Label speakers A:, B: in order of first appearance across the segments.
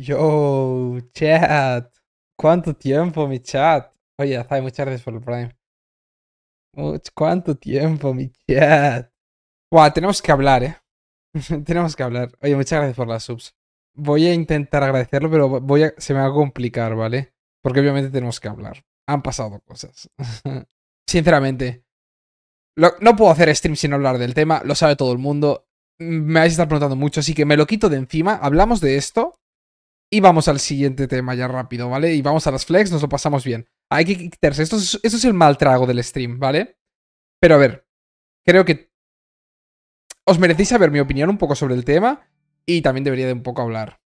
A: Yo, chat. ¿Cuánto tiempo, mi chat? Oye, Azai, muchas gracias por el Prime. ¿Cuánto tiempo, mi chat? Buah, tenemos que hablar, eh. tenemos que hablar. Oye, muchas gracias por las subs. Voy a intentar agradecerlo, pero voy se me va a complicar, ¿vale? Porque obviamente tenemos que hablar. Han pasado cosas. Sinceramente. no puedo hacer stream sin hablar del tema, lo sabe todo el mundo. Me vais a estar preguntando mucho, así que me lo quito de encima. Hablamos de esto y vamos al siguiente tema ya rápido, ¿vale? Y vamos a las flex, nos lo pasamos bien. Hay que quitarse. Esto es, el mal trago del stream, ¿vale? Pero a ver, creo que os merecéis saber mi opinión un poco sobre el tema y también debería de un poco hablar.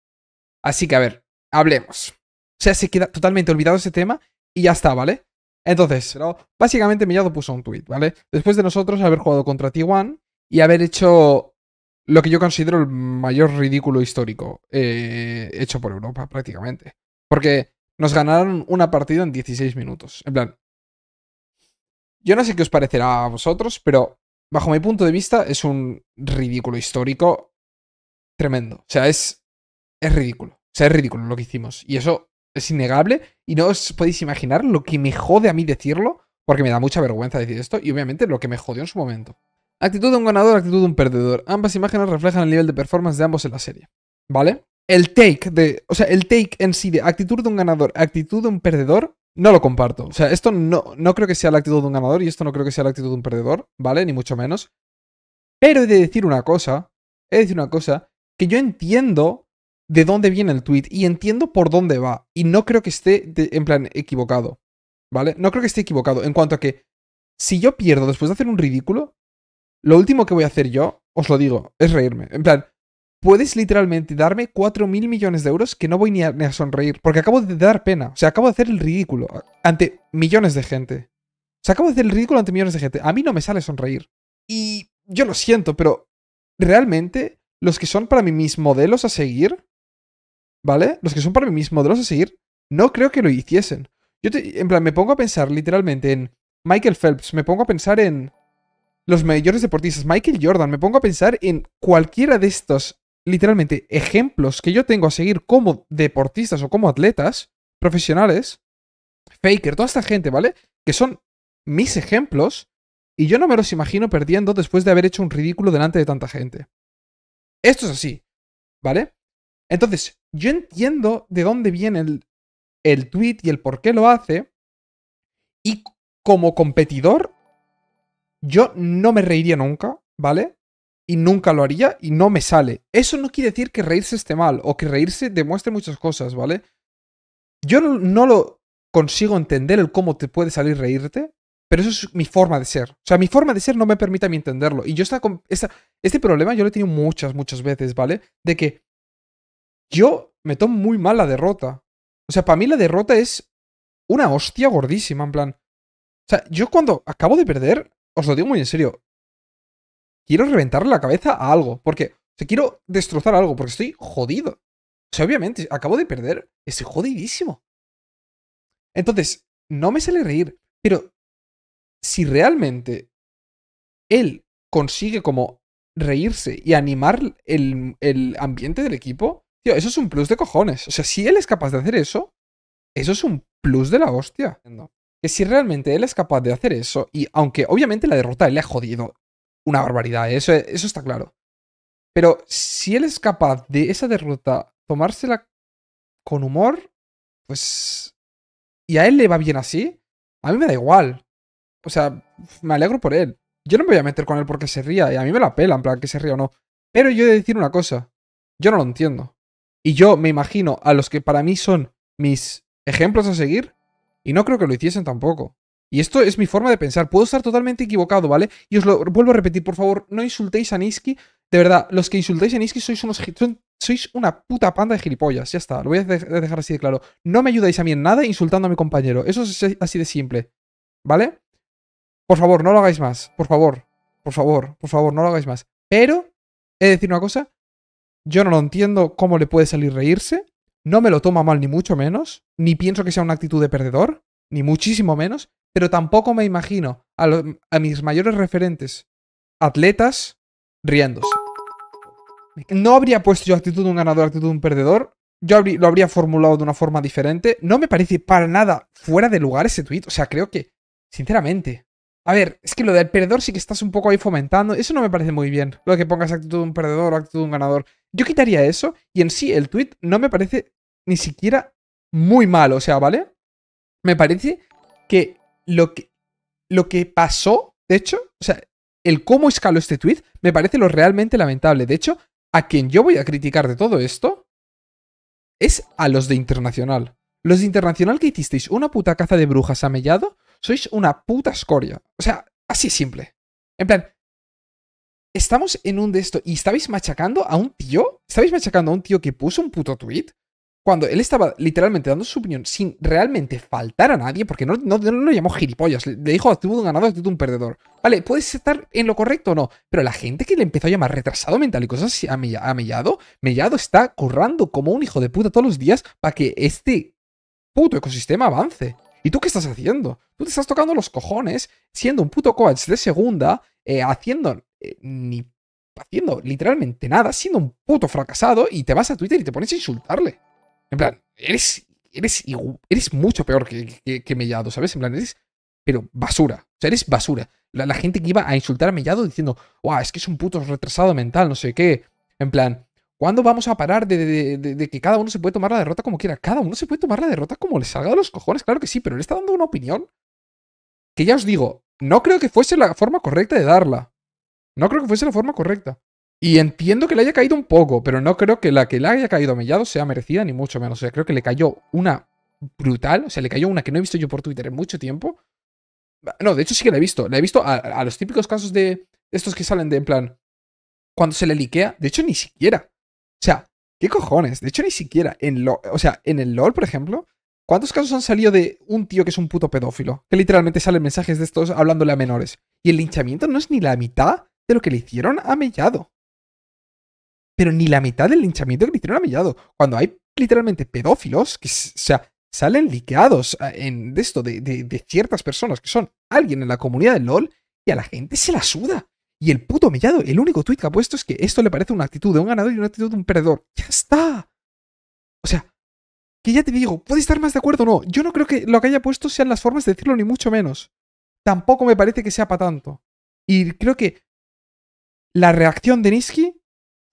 A: Así que a ver, hablemos. O sea, se queda totalmente olvidado ese tema y ya está, ¿vale? Entonces, básicamente Mellado puso un tweet, ¿vale? Después de nosotros haber jugado contra T1 y haber hecho lo que yo considero el mayor ridículo histórico eh, hecho por Europa, prácticamente. Porque nos ganaron una partida en 16 minutos. En plan, yo no sé qué os parecerá a vosotros, pero bajo mi punto de vista es un ridículo histórico tremendo. O sea, es, es ridículo. O sea, es ridículo lo que hicimos. Y eso es innegable. Y no os podéis imaginar lo que me jode a mí decirlo, porque me da mucha vergüenza decir esto. Y obviamente lo que me jodió en su momento. Actitud de un ganador, actitud de un perdedor. Ambas imágenes reflejan el nivel de performance de ambos en la serie. ¿Vale? El take de. O sea, el take en sí de actitud de un ganador, actitud de un perdedor, no lo comparto. O sea, esto no, no creo que sea la actitud de un ganador y esto no creo que sea la actitud de un perdedor, ¿vale? Ni mucho menos. Pero he de decir una cosa. He de decir una cosa. Que yo entiendo de dónde viene el tweet y entiendo por dónde va. Y no creo que esté, en plan, equivocado. ¿Vale? No creo que esté equivocado en cuanto a que si yo pierdo después de hacer un ridículo, lo último que voy a hacer yo, os lo digo, es reírme. En plan, puedes literalmente darme 4 mil millones de euros que no voy ni a, sonreír, porque acabo de dar pena. O sea, acabo de hacer el ridículo ante millones de gente. O sea, acabo de hacer el ridículo ante millones de gente. A mí no me sale sonreír. Y yo lo siento, pero realmente los que son para mí mis modelos a seguir, ¿vale? Los que son para mí mis modelos a seguir, no creo que lo hiciesen. Yo, te, en plan, me pongo a pensar literalmente en Michael Phelps, me pongo a pensar en los mayores deportistas. Michael Jordan, me pongo a pensar en cualquiera de estos, literalmente, ejemplos que yo tengo a seguir como deportistas o como atletas profesionales, Faker, toda esta gente, ¿vale? Que son mis ejemplos y yo no me los imagino perdiendo después de haber hecho un ridículo delante de tanta gente. Esto es así, ¿vale? Entonces, yo entiendo de dónde viene el, el tweet y el por qué lo hace. Y como competidor, yo no me reiría nunca, ¿vale? Y nunca lo haría y no me sale. Eso no quiere decir que reírse esté mal o que reírse demuestre muchas cosas, ¿vale? Yo no, lo consigo entender el cómo te puede salir reírte, pero eso es mi forma de ser. O sea, mi forma de ser no me permite a mí entenderlo. Y yo esta, esta, este problema yo lo he tenido muchas, muchas veces, ¿vale? De que yo me tomo muy mal la derrota. O sea, para mí la derrota es una hostia gordísima, en plan. O sea, yo cuando acabo de perder, os lo digo muy en serio, quiero reventarle la cabeza a algo, porque o quiero destrozar algo, porque estoy jodido. O sea, obviamente, acabo de perder, estoy jodidísimo. Entonces, no me sale reír, pero si realmente él consigue como reírse y animar el, ambiente del equipo, tío, eso es un plus de cojones. O sea, si él es capaz de hacer eso, eso es un plus de la hostia que si realmente él es capaz de hacer eso, y aunque obviamente la derrota él le ha jodido una barbaridad, ¿eh? eso, eso está claro. Pero si él es capaz de esa derrota tomársela con humor, pues... Y a él le va bien así, a mí me da igual. O sea, me alegro por él. Yo no me voy a meter con él porque se ría, y a mí me la pela, en plan, que se ría o no. Pero yo he de decir una cosa, yo no lo entiendo. Y yo me imagino a los que para mí son mis ejemplos a seguir, y no creo que lo hiciesen tampoco. Y esto es mi forma de pensar. Puedo estar totalmente equivocado, ¿vale? Y os lo vuelvo a repetir, por favor, no insultéis a Niski. De verdad, los que insultéis a Niski sois unos sois una puta panda de gilipollas. Ya está, lo voy a dejar así de claro. No me ayudáis a mí en nada insultando a mi compañero. Eso es así de simple. ¿Vale? Por favor, no lo hagáis más. Por favor. Por favor, por favor, no lo hagáis más. Pero, he de decir una cosa. Yo no lo entiendo cómo le puede salir reírse no me lo toma mal ni mucho menos, ni pienso que sea una actitud de perdedor, ni muchísimo menos, pero tampoco me imagino a, mis mayores referentes atletas riéndose. No habría puesto yo actitud de un ganador, actitud de un perdedor. Yo lo habría formulado de una forma diferente. No me parece para nada fuera de lugar ese tuit, O sea, creo que, sinceramente, a ver, es que lo del perdedor sí que estás un poco ahí fomentando. Eso no me parece muy bien. Lo que pongas actitud de un perdedor o actitud de un ganador. Yo quitaría eso y en sí el tweet no me parece ni siquiera muy malo. O sea, ¿vale? Me parece que lo que, lo que pasó, de hecho, o sea, el cómo escaló este tweet me parece lo realmente lamentable. De hecho, a quien yo voy a criticar de todo esto es a los de Internacional. Los de Internacional que hicisteis una puta caza de brujas a Mellado sois una puta escoria. O sea, así simple. En plan, estamos en un de esto y estabais machacando a un tío. Estabais machacando a un tío que puso un puto tweet cuando él estaba literalmente dando su opinión sin realmente faltar a nadie, porque no, no, lo llamó gilipollas, le, dijo Estuvo un ganador, estuvo un perdedor. Vale, puedes estar en lo correcto o no, pero la gente que le empezó a llamar retrasado mental y cosas así a, Mellado, Mellado está currando como un hijo de puta todos los días para que este puto ecosistema avance. ¿Y tú qué estás haciendo? Tú te estás tocando los cojones siendo un puto coach de segunda, eh, haciendo eh, ni haciendo literalmente nada, siendo un puto fracasado y te vas a Twitter y te pones a insultarle. En plan, eres eres eres mucho peor que, Mellado, ¿sabes? En plan, eres pero basura. O sea, eres basura. La, gente que iba a insultar a Mellado diciendo, "Guau, es que es un puto retrasado mental, no sé qué." En plan, ¿Cuándo vamos a parar de, que cada uno se puede tomar la derrota como quiera? Cada uno se puede tomar la derrota como le salga de los cojones, claro que sí, pero él está dando una opinión que ya os digo, no creo que fuese la forma correcta de darla. No creo que fuese la forma correcta. Y entiendo que le haya caído un poco, pero no creo que la que le haya caído a Mellado sea merecida, ni mucho menos. O sea, creo que le cayó una brutal, o sea, le cayó una que no he visto yo por Twitter en mucho tiempo. No, de hecho sí que la he visto. La he visto a, a los típicos casos de estos que salen de en plan. Cuando se le liquea, de hecho ni siquiera. O sea, ¿qué cojones? De hecho, ni siquiera en lo, o sea, en el LOL, por ejemplo, ¿cuántos casos han salido de un tío que es un puto pedófilo? Que literalmente salen mensajes de estos hablándole a menores. Y el linchamiento no es ni la mitad de lo que le hicieron a Mellado. Pero ni la mitad del linchamiento que le hicieron a Mellado. Cuando hay literalmente pedófilos que, o sea, salen liqueados ah, en, de esto, de, de, de ciertas personas que son alguien en la comunidad de LOL y a la gente se la suda. Y el puto mellado, el único tweet que ha puesto es que esto le parece una actitud de un ganador y una actitud de un perdedor. ¡Ya está! O sea, que ya te digo, puede estar más de acuerdo o no. Yo no creo que lo que haya puesto sean las formas de decirlo, ni mucho menos. Tampoco me parece que sea para tanto. Y creo que la reacción de Niski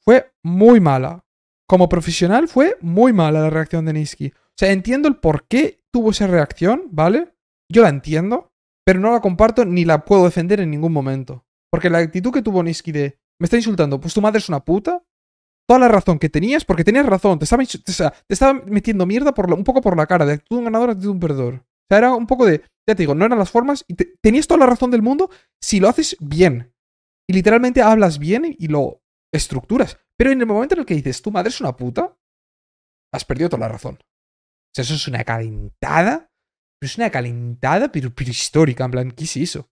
A: fue muy mala. Como profesional fue muy mala la reacción de Niski. O sea, entiendo el por qué tuvo esa reacción, ¿vale? Yo la entiendo, pero no la comparto ni la puedo defender en ningún momento. Porque la actitud que tuvo Niski de me está insultando, pues tu madre es una puta. Toda la razón que tenías, porque tenías razón, te estaba, te metiendo mierda por un poco por la cara, de actitud un ganador, actitud de un perdedor. O sea, era un poco de, ya te digo, no eran las formas, y tenías toda la razón del mundo si lo haces bien. Y literalmente hablas bien y lo estructuras. Pero en el momento en el que dices, tu madre es una puta, has perdido toda la razón. O sea, eso es una calentada. Pero es una calentada, pero, pero histórica, en plan, ¿qué es eso?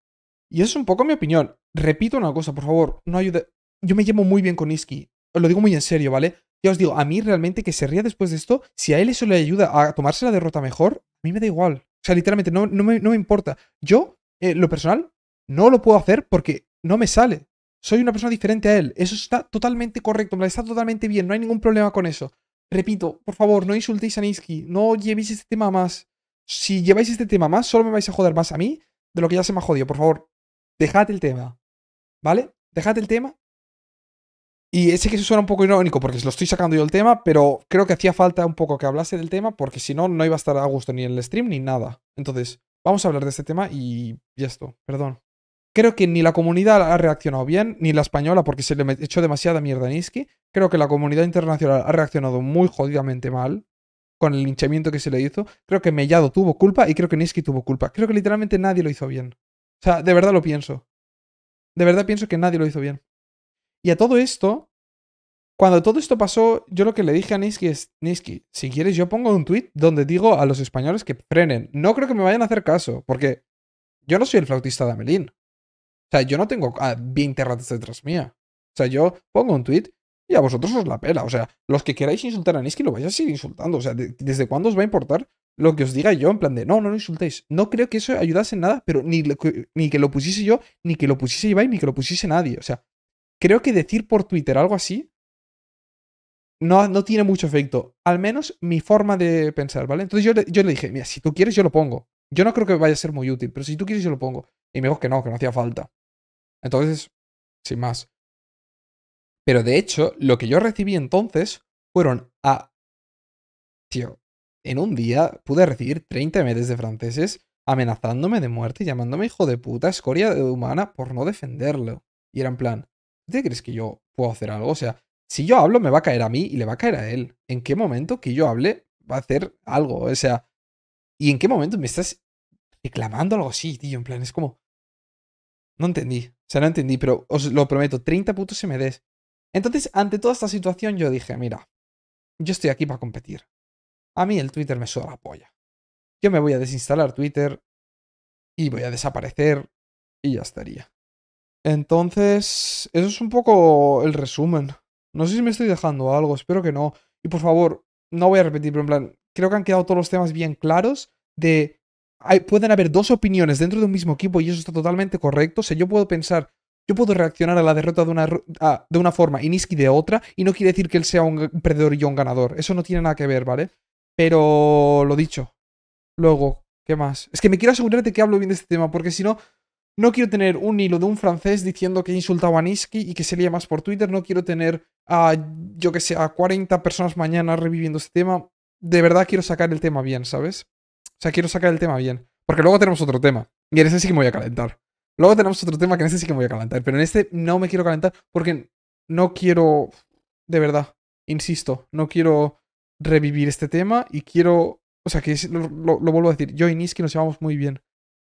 A: Y eso es un poco mi opinión. Repito una cosa, por favor, no ayude. Yo me llevo muy bien con Iski. lo digo muy en serio, ¿vale? Ya os digo, a mí realmente que se ría después de esto, si a él eso le ayuda a tomarse la derrota mejor, a mí me da igual. O sea, literalmente, no, no, me, importa. Yo, eh, lo personal, no lo puedo hacer porque no me sale. Soy una persona diferente a él. Eso está totalmente correcto, está totalmente bien, no hay ningún problema con eso. Repito, por favor, no insultéis a Niski, no llevéis este tema más. Si lleváis este tema más, solo me vais a joder más a mí de lo que ya se me ha jodido. Por favor, dejad el tema, ¿vale? Dejad el tema. Y sé que eso suena un poco irónico porque lo estoy sacando yo el tema, pero creo que hacía falta un poco que hablase del tema porque si no, no iba a estar a gusto ni en el stream ni nada. Entonces, vamos a hablar de este tema y ya esto, perdón. Creo que ni la comunidad ha reaccionado bien, ni la española, porque se le echó demasiada mierda a Niski. Creo que la comunidad internacional ha reaccionado muy jodidamente mal con el linchamiento que se le hizo. Creo que Mellado tuvo culpa y creo que Niski tuvo culpa. Creo que literalmente nadie lo hizo bien. O sea, de verdad lo pienso. De verdad pienso que nadie lo hizo bien. Y a todo esto, cuando todo esto pasó, yo lo que le dije a Niski es, Niski, si quieres yo pongo un tweet donde digo a los españoles que frenen. No creo que me vayan a hacer caso, porque yo no soy el flautista de Amelín. O sea, yo no tengo a ah, 20 ratas detrás mía. O sea, yo pongo un tweet y a vosotros os la pela. O sea, los que queráis insultar a Niski lo vais a seguir insultando. O sea, ¿desde cuándo os va a importar lo que os diga yo, en plan de, no, no lo insultéis. No creo que eso ayudase en nada, pero ni, ni que lo pusiese yo, ni que lo pusiese Ibai, ni que lo pusiese nadie. O sea, creo que decir por Twitter algo así no, no tiene mucho efecto. Al menos mi forma de pensar, ¿vale? Entonces yo le, yo le dije, mira, si tú quieres yo lo pongo. Yo no creo que vaya a ser muy útil, pero si tú quieres yo lo pongo. Y me dijo que no, que no hacía falta. Entonces, sin más. Pero de hecho, lo que yo recibí entonces fueron a... Tío, en un día pude recibir 30 meses de franceses amenazándome de muerte llamándome hijo de puta, escoria humana, por no defenderlo. Y era en plan, ¿tú crees que yo puedo hacer algo? O sea, si yo hablo me va a caer a mí y le va a caer a él. ¿En qué momento que yo hable va a hacer algo? O sea, ¿y en qué momento me estás reclamando algo así, tío? En plan, es como... No entendí. O sea, no entendí, pero os lo prometo, 30 putos MDs. Entonces, ante toda esta situación yo dije, mira, yo estoy aquí para competir. A mí el Twitter me suda la polla. Yo me voy a desinstalar Twitter y voy a desaparecer y ya estaría. Entonces, eso es un poco el resumen. No sé si me estoy dejando algo, espero que no. Y por favor, no voy a repetir, pero en plan, creo que han quedado todos los temas bien claros de... Hay, pueden haber dos opiniones dentro de un mismo equipo y eso está totalmente correcto. O sea, yo puedo pensar, yo puedo reaccionar a la derrota de una, de una forma y Niski de otra, y no quiere decir que él sea un perdedor y yo un ganador. Eso no tiene nada que ver, ¿vale? Pero lo dicho. Luego, ¿qué más? Es que me quiero asegurar de que hablo bien de este tema, porque si no, no quiero tener un hilo de un francés diciendo que he insultado a Niski y que se lía más por Twitter. No quiero tener a, yo que sé, a 40 personas mañana reviviendo este tema. De verdad quiero sacar el tema bien, ¿sabes? O sea, quiero sacar el tema bien. Porque luego tenemos otro tema. Y en ese sí que me voy a calentar. Luego tenemos otro tema que en este sí que me voy a calentar. Pero en este no me quiero calentar porque no quiero. De verdad, insisto, no quiero revivir este tema y quiero, o sea, que lo, vuelvo a decir, yo y Niski nos llevamos muy bien.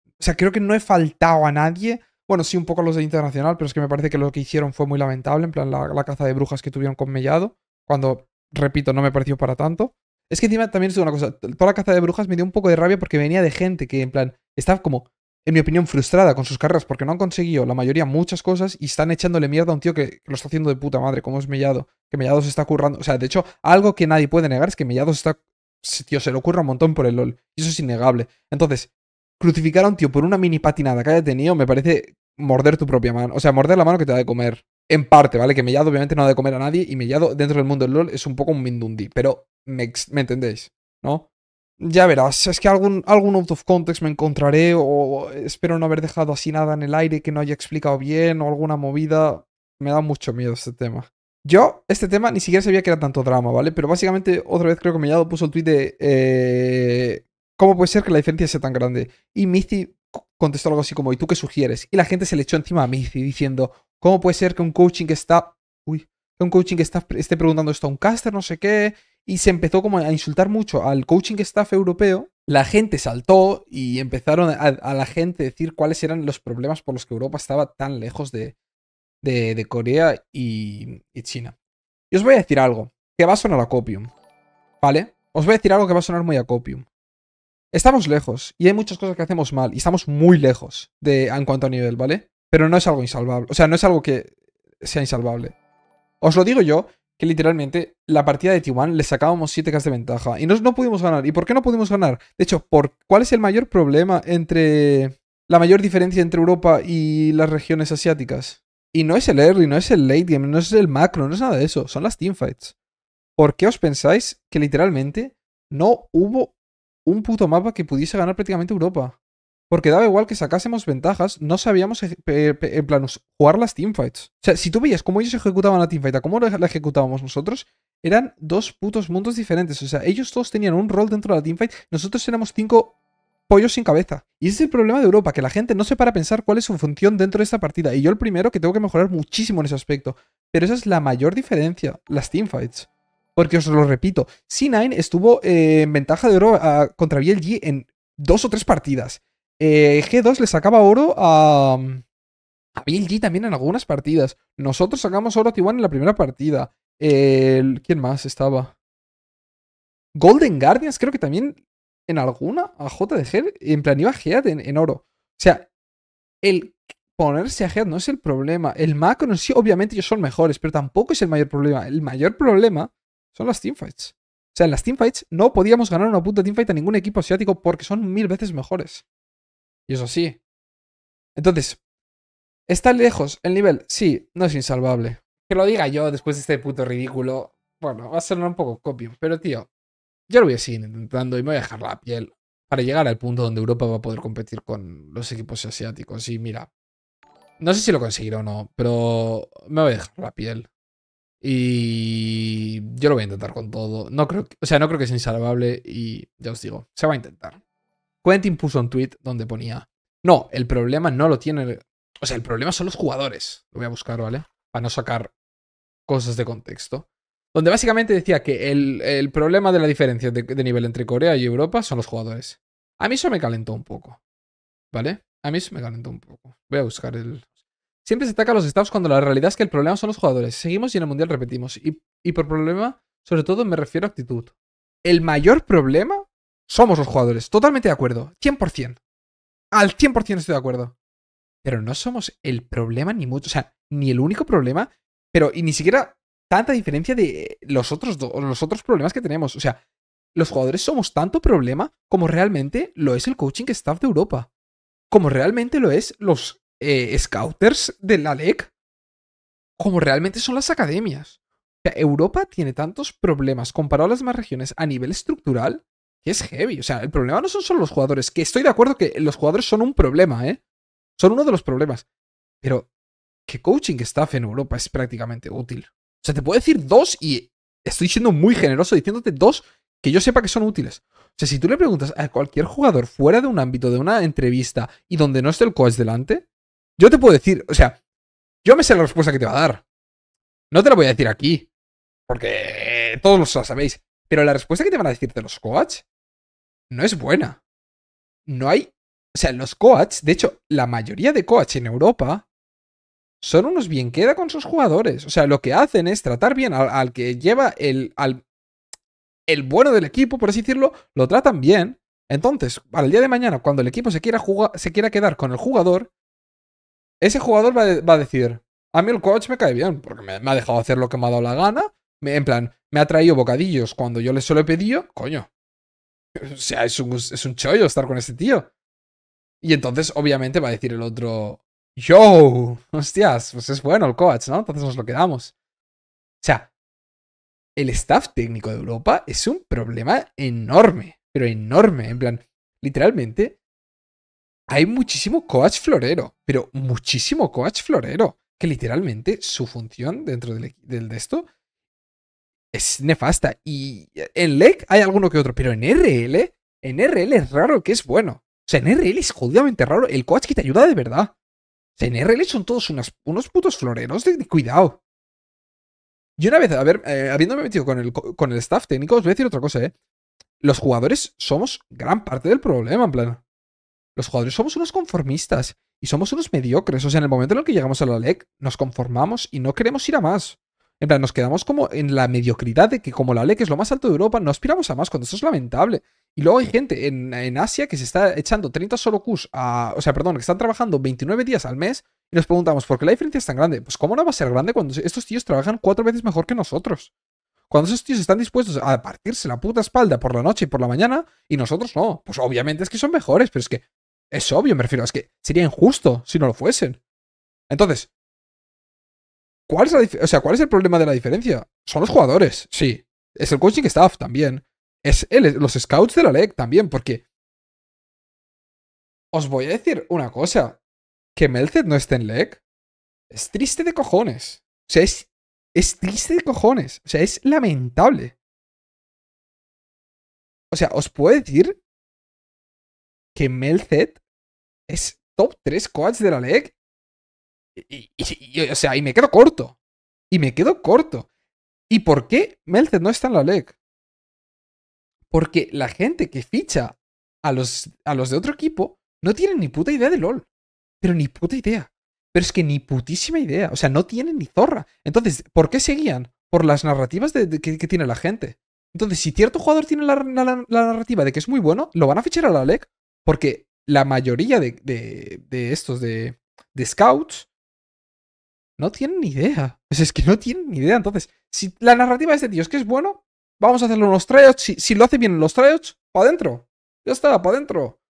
A: O sea, creo que no he faltado a nadie. Bueno, sí, un poco a los de Internacional, pero es que me parece que lo que hicieron fue muy lamentable, en plan la, la caza de brujas que tuvieron con Mellado, cuando, repito, no me pareció para tanto. Es que encima también es una cosa, toda la caza de brujas me dio un poco de rabia porque venía de gente que, en plan, estaba como en mi opinión, frustrada con sus carreras porque no han conseguido la mayoría muchas cosas y están echándole mierda a un tío que lo está haciendo de puta madre, como es Mellado. Que Mellado se está currando. O sea, de hecho, algo que nadie puede negar es que Mellado está. Tío, se le curra un montón por el LOL. Y eso es innegable. Entonces, crucificar a un tío por una mini patinada que haya tenido me parece morder tu propia mano. O sea, morder la mano que te da de comer. En parte, ¿vale? Que Mellado obviamente no ha de comer a nadie y Mellado dentro del mundo del LOL es un poco un mindundi. Pero me entendéis, ¿no? Ya verás, es que algún, algún out of context me encontraré o espero no haber dejado así nada en el aire que no haya explicado bien o alguna movida. Me da mucho miedo este tema. Yo, este tema ni siquiera sabía que era tanto drama, ¿vale? Pero básicamente, otra vez creo que Mellado puso el tweet de. Eh, ¿Cómo puede ser que la diferencia sea tan grande? Y Misty contestó algo así como: ¿Y tú qué sugieres? Y la gente se le echó encima a Misty diciendo: ¿Cómo puede ser que un coaching está. Uy, que un coaching está, esté preguntando esto a un caster, no sé qué? y se empezó como a insultar mucho al coaching staff europeo. La gente saltó y empezaron a, la gente a decir cuáles eran los problemas por los que Europa estaba tan lejos de, Corea y, China. Y os voy a decir algo que va a sonar a copium, ¿vale? Os voy a decir algo que va a sonar muy a copium. Estamos lejos y hay muchas cosas que hacemos mal y estamos muy lejos de, en cuanto a nivel, ¿vale? Pero no es algo insalvable, o sea, no es algo que sea insalvable. Os lo digo yo, que literalmente la partida de t le sacábamos 7k de ventaja y no, no pudimos ganar. ¿Y por qué no pudimos ganar? De hecho, por, ¿cuál es el mayor problema entre la mayor diferencia entre Europa y las regiones asiáticas? Y no es el early, no es el late game, no es el macro, no es nada de eso, son las teamfights. ¿Por qué os pensáis que literalmente no hubo un puto mapa que pudiese ganar prácticamente Europa? Porque daba igual que sacásemos ventajas, no sabíamos, en plan, jugar las teamfights. O sea, si tú veías cómo ellos ejecutaban la teamfight a cómo la ejecutábamos nosotros, eran dos putos mundos diferentes. O sea, ellos todos tenían un rol dentro de la teamfight, nosotros éramos cinco pollos sin cabeza. Y ese es el problema de Europa, que la gente no se para a pensar cuál es su función dentro de esta partida. Y yo el primero que tengo que mejorar muchísimo en ese aspecto. Pero esa es la mayor diferencia, las teamfights. Porque os lo repito, C9 estuvo eh, en ventaja de oro ah, contra BLG en dos o tres partidas. Eh, G2 le sacaba oro a, mm, a BLG también en algunas partidas. Nosotros sacamos oro a T1 en la primera partida. ¿Quién más estaba? Golden Guardians, creo que también en alguna a JDG, en plan iba Head en, en, oro. O sea, el ponerse a Head no es el problema. El macro en sí, obviamente ellos son mejores, pero tampoco es el mayor problema. El mayor problema son las teamfights. O sea, en las teamfights no podíamos ganar una puta teamfight a ningún equipo asiático porque son mil veces mejores. Y eso sí. Entonces, ¿está lejos el nivel? Sí, no es insalvable. Que lo diga yo después de este puto ridículo. Bueno, va a ser un poco copio, pero tío, yo lo voy a seguir intentando y me voy a dejar la piel para llegar al punto donde Europa va a poder competir con los equipos asiáticos. Y mira, no sé si lo conseguiré o no, pero me voy a dejar la piel. Y yo lo voy a intentar con todo. No creo, o sea, no creo que sea insalvable y ya os digo, se va a intentar. Quentin puso un tweet donde ponía, no, el problema no lo tiene, o sea, el problema son los jugadores. Lo voy a buscar, ¿vale? Para no sacar cosas de contexto. Donde básicamente decía que el, problema de la diferencia de, nivel entre Corea y Europa son los jugadores. A mí eso me calentó un poco. ¿Vale? A mí eso me calentó un poco. Voy a buscar el... Siempre se ataca a los estados cuando la realidad es que el problema son los jugadores. Seguimos y en el Mundial repetimos. Y, y por problema, sobre todo me refiero a actitud. El mayor problema somos los jugadores, totalmente de acuerdo, 100%. Al 100% estoy de acuerdo. Pero no somos el problema ni mucho, o sea, ni el único problema, pero y ni siquiera tanta diferencia de eh, los otros, los otros problemas que tenemos. O sea, los jugadores somos tanto problema como realmente lo es el coaching staff de Europa. Como realmente lo es los eh, scouters de la LEC. Como realmente son las academias. O sea, Europa tiene tantos problemas comparado a las demás regiones a nivel estructural que es heavy. O sea, el problema no son solo los jugadores, que estoy de acuerdo que los jugadores son un problema, ¿eh? Son uno de los problemas. Pero que coaching staff en Europa es prácticamente útil. O sea, te puedo decir dos y estoy siendo muy generoso diciéndote dos que yo sepa que son útiles. O sea, si tú le preguntas a cualquier jugador fuera de un ámbito, de una entrevista y donde no esté el coach delante, yo te puedo decir, o sea, yo me sé la respuesta que te va a dar. No te la voy a decir aquí, porque todos los sabéis. Pero la respuesta que te van a decir de los coach no es buena. No hay. O sea, los coach, de hecho, la mayoría de coach en Europa son unos bien queda con sus jugadores. O sea, lo que hacen es tratar bien al, que lleva el, al, el bueno del equipo, por así decirlo, lo tratan bien. Entonces, al día de mañana, cuando el equipo se quiera, se quiera quedar con el jugador, ese jugador va, a decir, a mí el coach me cae bien, porque me ha dejado hacer lo que me ha dado la gana, en plan, me ha traído bocadillos cuando yo le solo he pedido, coño. O sea, es un, chollo estar con este tío. Y entonces, obviamente, va a decir el otro, yo, hostias, pues es bueno el coach, ¿no? Entonces nos lo quedamos. O sea, el staff técnico de Europa es un problema enorme, pero enorme. En plan, literalmente, hay muchísimo coach florero, pero muchísimo coach florero, que literalmente su función dentro del, del de esto es nefasta. Y en LEC hay alguno que otro, pero en RL, en RL es raro que es bueno. O sea, en RL es jodidamente raro. El coach que te ayuda de verdad. O sea, en RL son todos unos putos floreros de, cuidado. Y una vez, a ver, eh, habiéndome metido con el, con el staff técnico, os voy a decir otra cosa, ¿eh? Los jugadores somos gran parte del problema, en plan. Los jugadores somos unos conformistas y somos unos mediocres. O sea, en el momento en el que llegamos a la LEC, nos conformamos y no queremos ir a más. En plan, nos quedamos como en la mediocridad de que como la ley que es lo más alto de Europa, no aspiramos a más, cuando eso es lamentable. Y luego hay gente en, en Asia que se está echando 30 solo Qs a... O sea, perdón, que están trabajando 29 días al mes y nos preguntamos, ¿por qué la diferencia es tan grande? Pues ¿cómo no va a ser grande cuando estos tíos trabajan cuatro veces mejor que nosotros? Cuando esos tíos están dispuestos a partirse la puta espalda por la noche y por la mañana y nosotros no. Pues obviamente es que son mejores, pero es que... Es obvio, me refiero, es que sería injusto si no lo fuesen. Entonces, ¿Cuál es, o sea, ¿Cuál es el problema de la diferencia? Son los jugadores, sí. Es el coaching staff también. Es él, los scouts de la leg también, porque... Os voy a decir una cosa. Que Melzet no esté en leg es triste de cojones. O sea, es, es triste de cojones. O sea, es lamentable. O sea, os puedo decir que Melzet... es top 3 coach de la leg. Y, o sea, y me quedo corto. Y me quedo corto. ¿Y por qué Melced no está en la LEC? Porque la gente que ficha a los, a los de otro equipo no tiene ni puta idea de LOL. Pero ni puta idea. Pero es que ni putísima idea. O sea, no tienen ni zorra. Entonces, ¿por qué seguían? Por las narrativas de, que, tiene la gente. Entonces, si cierto jugador tiene la, narrativa de que es muy bueno, lo van a fichar a la LEC. Porque la mayoría de, de, estos, de scouts, no tienen ni idea. Pues es que no tienen ni idea. Entonces, si la narrativa es de este tío es que es bueno, vamos a hacerle unos tryouts. Si, si lo hace bien los tryouts, para adentro. Ya está, para adentro.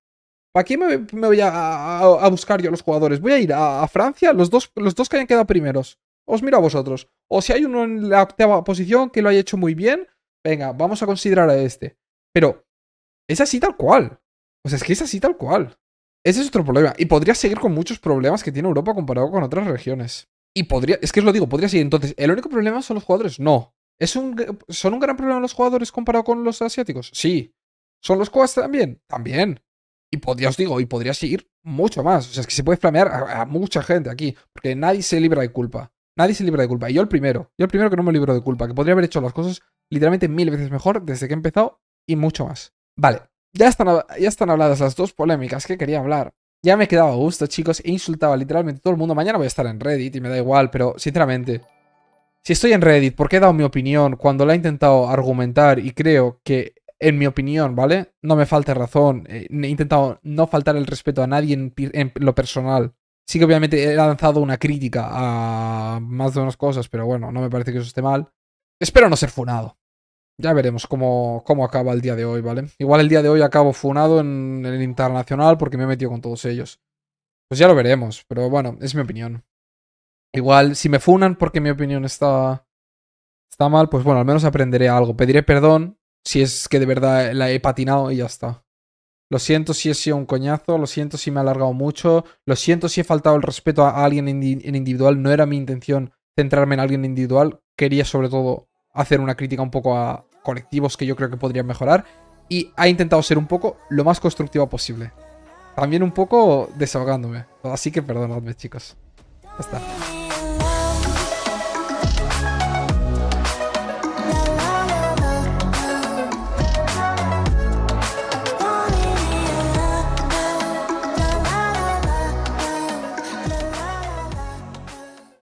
A: ¿Para qué me, voy a, buscar yo los jugadores? Voy a ir a, Francia, los dos, los dos que hayan quedado primeros. Os miro a vosotros. O si hay uno en la octava posición que lo haya hecho muy bien, venga, vamos a considerar a este. Pero es así tal cual. O sea, es que es así tal cual. Ese es otro problema. Y podría seguir con muchos problemas que tiene Europa comparado con otras regiones. Y podría, es que os lo digo, podría seguir Entonces, ¿el único problema son los jugadores? No. ¿Es un, ¿Son un gran problema los jugadores comparado con los asiáticos? Sí. ¿Son los coas también? También. Y podría, os digo, y podría seguir mucho más. O sea, es que se puede flamear a, mucha gente aquí, porque nadie se libra de culpa. Nadie se libra de culpa. Y yo el primero. Yo el primero que no me libro de culpa, que podría haber hecho las cosas literalmente mil veces mejor desde que he empezado y mucho más. Vale, ya están, ya están habladas las dos polémicas que quería hablar. Ya me quedaba quedado a gusto, chicos. He insultado a literalmente todo el mundo. Mañana voy a estar en Reddit y me da igual, pero sinceramente... Si estoy en Reddit, porque he dado mi opinión cuando la he intentado argumentar y creo que, en mi opinión, ¿vale? No me falta razón. Eh, he intentado no faltar el respeto a nadie en, en lo personal. Sí que obviamente he lanzado una crítica a más de unas cosas, pero bueno, no me parece que eso esté mal. Espero no ser funado. Ya veremos cómo, cómo acaba el día de hoy, ¿vale? Igual el día de hoy acabo funado en, el internacional porque me he metido con todos ellos. Pues ya lo veremos, pero bueno, es mi opinión. Igual, si me funan porque mi opinión está, está mal, pues bueno, al menos aprenderé algo. Pediré perdón si es que de verdad la he patinado y ya está. Lo siento si he sido un coñazo, lo siento si me he alargado mucho, lo siento si he faltado el respeto a alguien en individual, no era mi intención centrarme en alguien individual, quería sobre todo hacer una crítica un poco a, colectivos que yo creo que podrían mejorar y ha intentado ser un poco lo más constructiva posible. También un poco desahogándome. Así que perdonadme, chicos. Ya está.